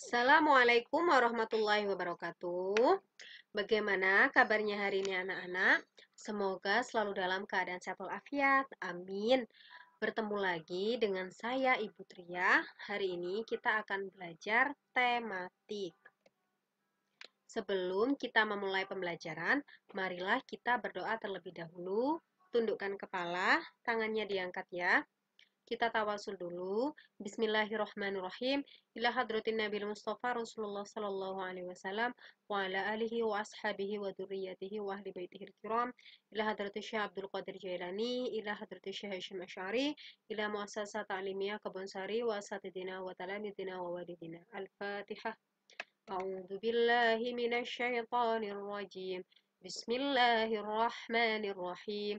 Assalamualaikum warahmatullahi wabarakatuh. Bagaimana kabarnya hari ini anak-anak? Semoga selalu dalam keadaan sehat walafiat. Amin. Bertemu lagi dengan saya Ibu Tria. Hari ini kita akan belajar tematik. Sebelum kita memulai pembelajaran, marilah kita berdoa terlebih dahulu. Tundukkan kepala, tangannya diangkat ya kita tawasul dulu. Bismillahirrahmanirrahim. Ila hadratin Nabi Mustafa Rasulullah sallallahu alaihi wasallam wa ala alihi wa ashabihi wa dzurriyyatihi wa ahli baitihi kiram. Ila hadrati Syekh Abdul Qadir Jailani, ila hadrati Syekh Hasyim Asy'ari, ila muassasah ta'limiyah Kebonsari wa asatidina wa talamidina wa walidina. Al-Fatihah. A'udzu billahi minasy syaithanir rajim. Bismillahirrahmanirrahim.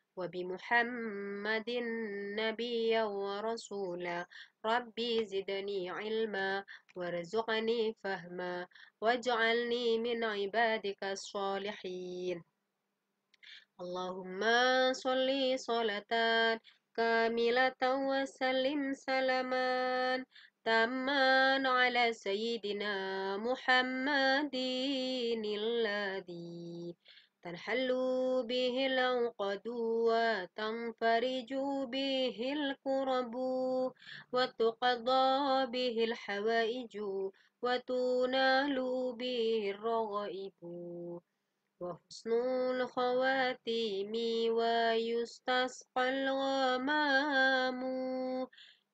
وبمحمد نبيا ورسولا ربي زدني علما وارزقني فهما واجعلني من عبادك الصالحين اللهم صل صلاة كاملة وسلم سلاما تاما على سيدنا محمد الذي تنحل به العقد وتنفرج به الكرب وتقضى به الحوائج وتنال به الرغائب وحسن الخواتيم ويستسقى الغمام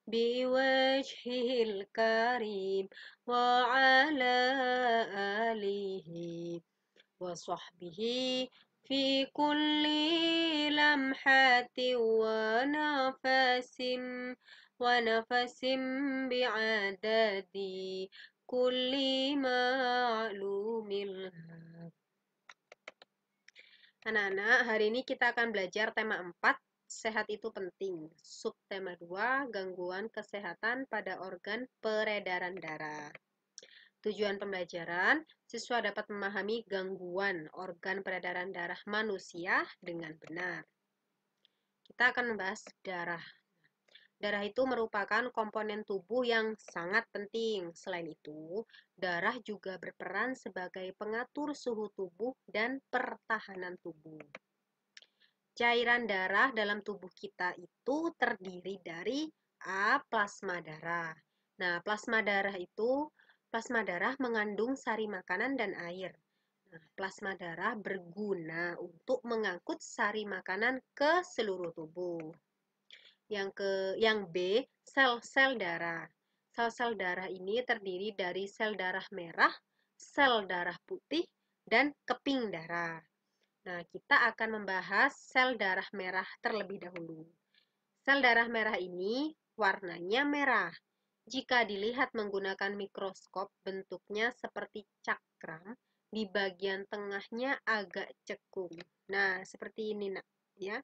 بوجهه الكريم وعلى آله وصحبه في كل لمحة ونفس ونفس بعدد كل معلوم Anak-anak, hari ini kita akan belajar tema 4, sehat itu penting. Subtema 2, gangguan kesehatan pada organ peredaran darah. Tujuan pembelajaran, siswa dapat memahami gangguan organ peredaran darah manusia dengan benar. Kita akan membahas darah. Darah itu merupakan komponen tubuh yang sangat penting. Selain itu, darah juga berperan sebagai pengatur suhu tubuh dan pertahanan tubuh. Cairan darah dalam tubuh kita itu terdiri dari A. Plasma darah. Nah, plasma darah itu Plasma darah mengandung sari makanan dan air. Nah, plasma darah berguna untuk mengangkut sari makanan ke seluruh tubuh. Yang ke yang B, sel-sel darah. Sel-sel darah ini terdiri dari sel darah merah, sel darah putih, dan keping darah. Nah, kita akan membahas sel darah merah terlebih dahulu. Sel darah merah ini warnanya merah jika dilihat menggunakan mikroskop, bentuknya seperti cakram, di bagian tengahnya agak cekung. Nah, seperti ini, nak, ya.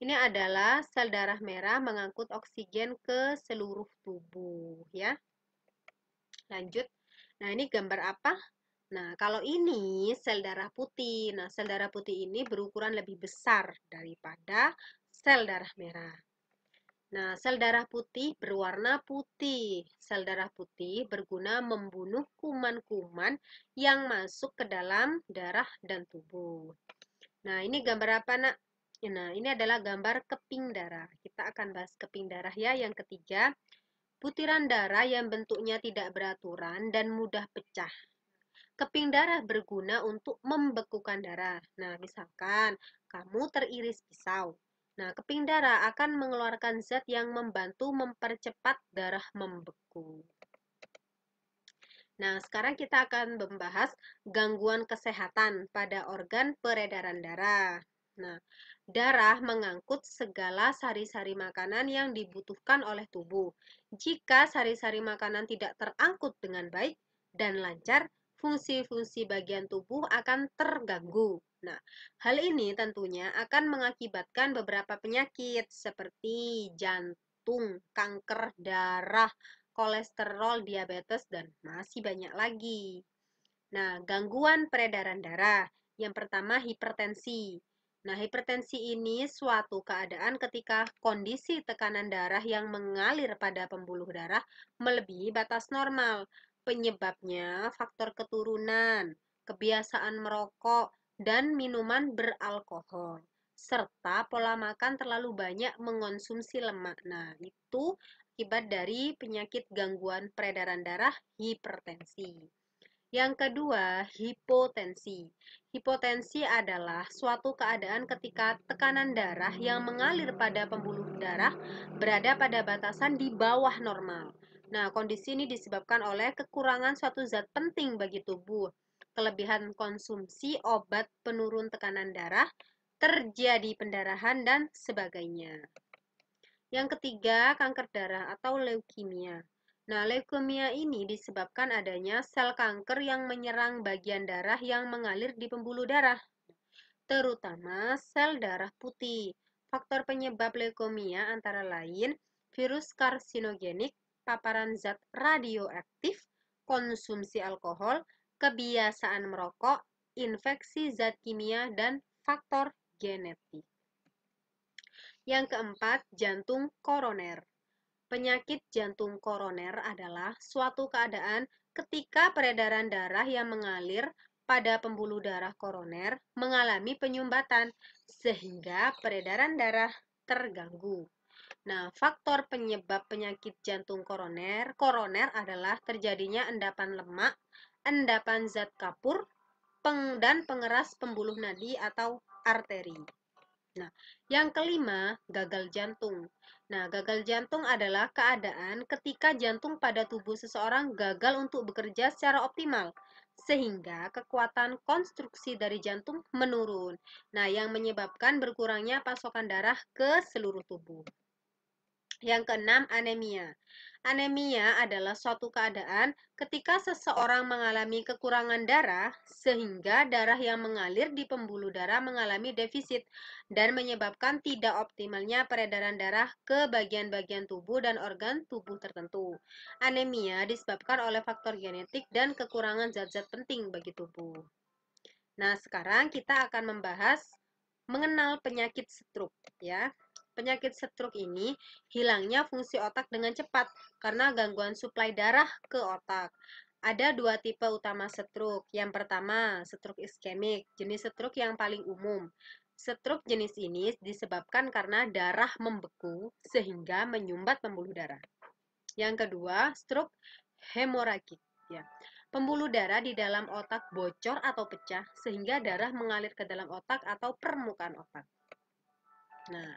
Ini adalah sel darah merah mengangkut oksigen ke seluruh tubuh, ya. Lanjut. Nah, ini gambar apa? Nah, kalau ini sel darah putih. Nah, sel darah putih ini berukuran lebih besar daripada sel darah merah. Nah, sel darah putih berwarna putih. Sel darah putih berguna membunuh kuman-kuman yang masuk ke dalam darah dan tubuh. Nah, ini gambar apa, Nak? Nah, ini adalah gambar keping darah. Kita akan bahas keping darah ya. Yang ketiga, butiran darah yang bentuknya tidak beraturan dan mudah pecah. Keping darah berguna untuk membekukan darah. Nah, misalkan kamu teriris pisau. Nah, keping darah akan mengeluarkan zat yang membantu mempercepat darah membeku. Nah, sekarang kita akan membahas gangguan kesehatan pada organ peredaran darah. Nah, darah mengangkut segala sari-sari makanan yang dibutuhkan oleh tubuh. Jika sari-sari makanan tidak terangkut dengan baik dan lancar, fungsi-fungsi bagian tubuh akan terganggu. Nah, hal ini tentunya akan mengakibatkan beberapa penyakit seperti jantung, kanker darah, kolesterol, diabetes, dan masih banyak lagi. Nah, gangguan peredaran darah. Yang pertama, hipertensi. Nah, hipertensi ini suatu keadaan ketika kondisi tekanan darah yang mengalir pada pembuluh darah melebihi batas normal. Penyebabnya faktor keturunan, kebiasaan merokok, dan minuman beralkohol serta pola makan terlalu banyak mengonsumsi lemak. Nah, itu akibat dari penyakit gangguan peredaran darah hipertensi. Yang kedua, hipotensi. Hipotensi adalah suatu keadaan ketika tekanan darah yang mengalir pada pembuluh darah berada pada batasan di bawah normal. Nah, kondisi ini disebabkan oleh kekurangan suatu zat penting bagi tubuh, kelebihan konsumsi obat penurun tekanan darah, terjadi pendarahan, dan sebagainya. Yang ketiga, kanker darah atau leukemia. Nah, leukemia ini disebabkan adanya sel kanker yang menyerang bagian darah yang mengalir di pembuluh darah, terutama sel darah putih. Faktor penyebab leukemia antara lain virus karsinogenik, paparan zat radioaktif, konsumsi alkohol, kebiasaan merokok, infeksi zat kimia, dan faktor genetik. Yang keempat, jantung koroner. Penyakit jantung koroner adalah suatu keadaan ketika peredaran darah yang mengalir pada pembuluh darah koroner mengalami penyumbatan, sehingga peredaran darah terganggu. Nah, faktor penyebab penyakit jantung koroner, koroner adalah terjadinya endapan lemak endapan zat kapur peng, dan pengeras pembuluh nadi atau arteri. Nah, yang kelima, gagal jantung. Nah, gagal jantung adalah keadaan ketika jantung pada tubuh seseorang gagal untuk bekerja secara optimal, sehingga kekuatan konstruksi dari jantung menurun. Nah, yang menyebabkan berkurangnya pasokan darah ke seluruh tubuh. Yang keenam, anemia. Anemia adalah suatu keadaan ketika seseorang mengalami kekurangan darah sehingga darah yang mengalir di pembuluh darah mengalami defisit dan menyebabkan tidak optimalnya peredaran darah ke bagian-bagian tubuh dan organ tubuh tertentu. Anemia disebabkan oleh faktor genetik dan kekurangan zat-zat penting bagi tubuh. Nah, sekarang kita akan membahas mengenal penyakit stroke ya. Penyakit stroke ini hilangnya fungsi otak dengan cepat karena gangguan suplai darah ke otak. Ada dua tipe utama stroke. Yang pertama, stroke iskemik, jenis stroke yang paling umum. Stroke jenis ini disebabkan karena darah membeku sehingga menyumbat pembuluh darah. Yang kedua, stroke hemoragik. Ya. Pembuluh darah di dalam otak bocor atau pecah sehingga darah mengalir ke dalam otak atau permukaan otak. Nah,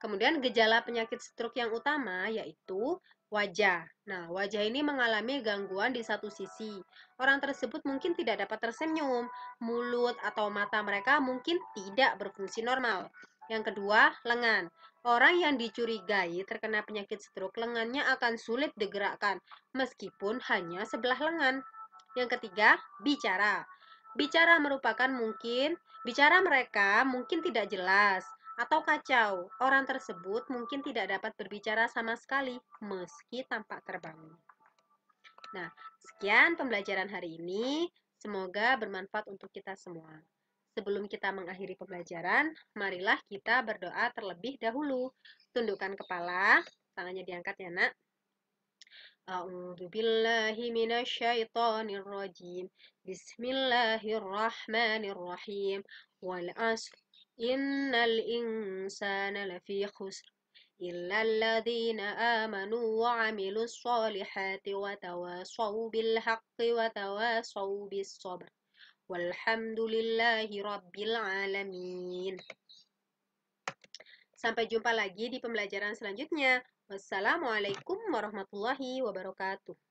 Kemudian gejala penyakit stroke yang utama yaitu wajah. Nah, wajah ini mengalami gangguan di satu sisi. Orang tersebut mungkin tidak dapat tersenyum, mulut atau mata mereka mungkin tidak berfungsi normal. Yang kedua, lengan. Orang yang dicurigai terkena penyakit stroke lengannya akan sulit digerakkan meskipun hanya sebelah lengan. Yang ketiga, bicara. Bicara merupakan mungkin bicara mereka mungkin tidak jelas, atau kacau, orang tersebut mungkin tidak dapat berbicara sama sekali meski tampak terbangun. Nah, sekian pembelajaran hari ini. Semoga bermanfaat untuk kita semua. Sebelum kita mengakhiri pembelajaran, marilah kita berdoa terlebih dahulu. Tundukkan kepala, tangannya diangkat ya nak. A'udhu billahi من Bismillahirrahmanirrahim. Wal بسم إن الإنسان لفي خسر إلا الذين آمنوا وعملوا الصالحات وتواصوا بالحق وتواصوا بالصبر والحمد لله رب العالمين Sampai jumpa lagi di pembelajaran selanjutnya. Wassalamualaikum warahmatullahi wabarakatuh.